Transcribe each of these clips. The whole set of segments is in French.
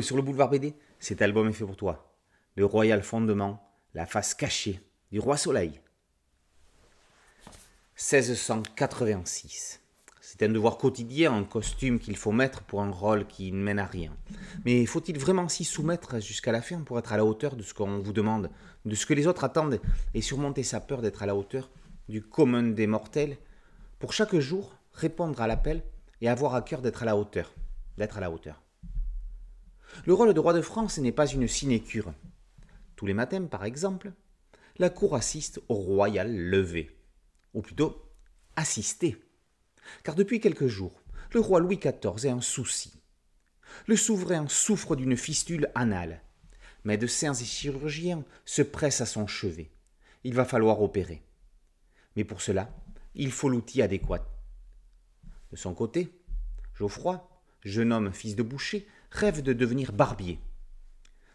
sur le boulevard BD, cet album est fait pour toi. Le royal fondement, la face cachée du roi soleil. 1686. C'est un devoir quotidien, un costume qu'il faut mettre pour un rôle qui ne mène à rien. Mais faut-il vraiment s'y soumettre jusqu'à la fin pour être à la hauteur de ce qu'on vous demande, de ce que les autres attendent, et surmonter sa peur d'être à la hauteur du commun des mortels Pour chaque jour, répondre à l'appel et avoir à cœur d'être à la hauteur. D'être à la hauteur. Le rôle de roi de France n'est pas une sinécure. Tous les matins, par exemple, la cour assiste au royal lever, ou plutôt assister. Car depuis quelques jours, le roi Louis XIV a un souci. Le souverain souffre d'une fistule anale. Médecins et chirurgiens se pressent à son chevet. Il va falloir opérer. Mais pour cela, il faut l'outil adéquat. De son côté, Geoffroy, jeune homme fils de boucher, rêve de devenir barbier.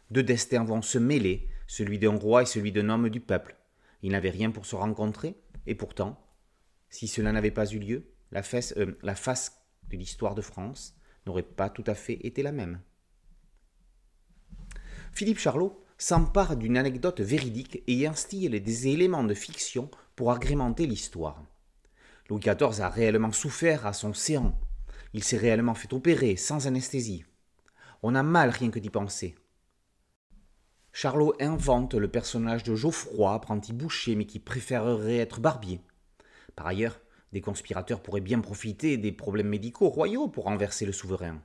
Deux destins vont se mêler, celui d'un roi et celui d'un homme du peuple. Ils n'avaient rien pour se rencontrer, et pourtant, si cela n'avait pas eu lieu, la, euh, la face de l'histoire de France n'aurait pas tout à fait été la même. Philippe Charlot s'empare d'une anecdote véridique et y instille des éléments de fiction pour agrémenter l'histoire. Louis XIV a réellement souffert à son séant. Il s'est réellement fait opérer sans anesthésie. On a mal rien que d'y penser. Charlot invente le personnage de Geoffroy, apprenti boucher, mais qui préférerait être barbier. Par ailleurs, des conspirateurs pourraient bien profiter des problèmes médicaux royaux pour renverser le souverain.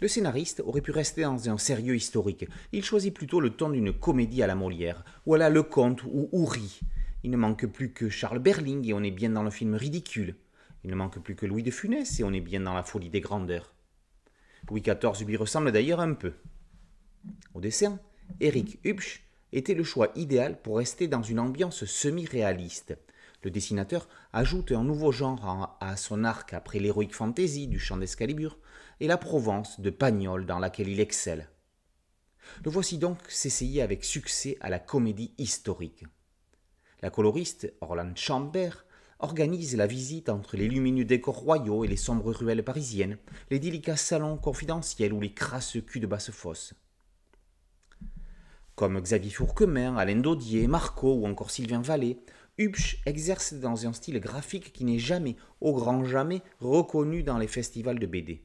Le scénariste aurait pu rester dans un sérieux historique. Il choisit plutôt le ton d'une comédie à la Molière, ou à la Comte, ou Houry. Il ne manque plus que Charles Berling et on est bien dans le film ridicule. Il ne manque plus que Louis de Funès et on est bien dans la folie des grandeurs. Louis XIV lui ressemble d'ailleurs un peu. Au dessin, Eric Hübsch était le choix idéal pour rester dans une ambiance semi-réaliste. Le dessinateur ajoute un nouveau genre à son arc après l'héroïque fantasy du Chant d'Escalibur et la Provence de Pagnol dans laquelle il excelle. Le voici donc s'essayer avec succès à la comédie historique. La coloriste Orlande Chambert organise la visite entre les lumineux décors royaux et les sombres ruelles parisiennes, les délicats salons confidentiels ou les crasses culs de basse-fosse. Comme Xavier Fourquemin, Alain Daudier, Marco ou encore Sylvain Vallée, Hubsch exerce dans un style graphique qui n'est jamais, au grand jamais, reconnu dans les festivals de BD.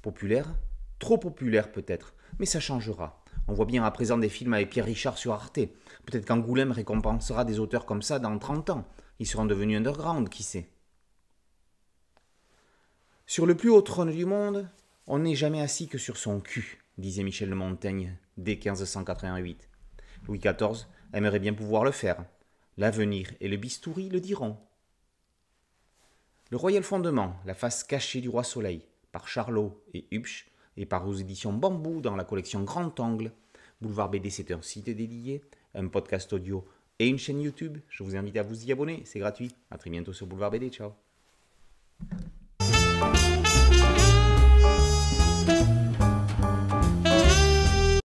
Populaire Trop populaire peut-être, mais ça changera. On voit bien à présent des films avec Pierre Richard sur Arte. Peut-être qu'Angoulême récompensera des auteurs comme ça dans 30 ans. Ils seront devenus underground, qui sait. Sur le plus haut trône du monde, on n'est jamais assis que sur son cul, disait Michel de Montaigne dès 1588. Louis XIV aimerait bien pouvoir le faire. L'avenir et le bistouri le diront. Le Royal Fondement, la face cachée du Roi Soleil, par Charlot et Hubsch, et par aux éditions Bambou dans la collection Grand Angle. Boulevard BD, c'est un site dédié, un podcast audio et une chaîne YouTube. Je vous invite à vous y abonner, c'est gratuit. À très bientôt sur Boulevard BD, ciao.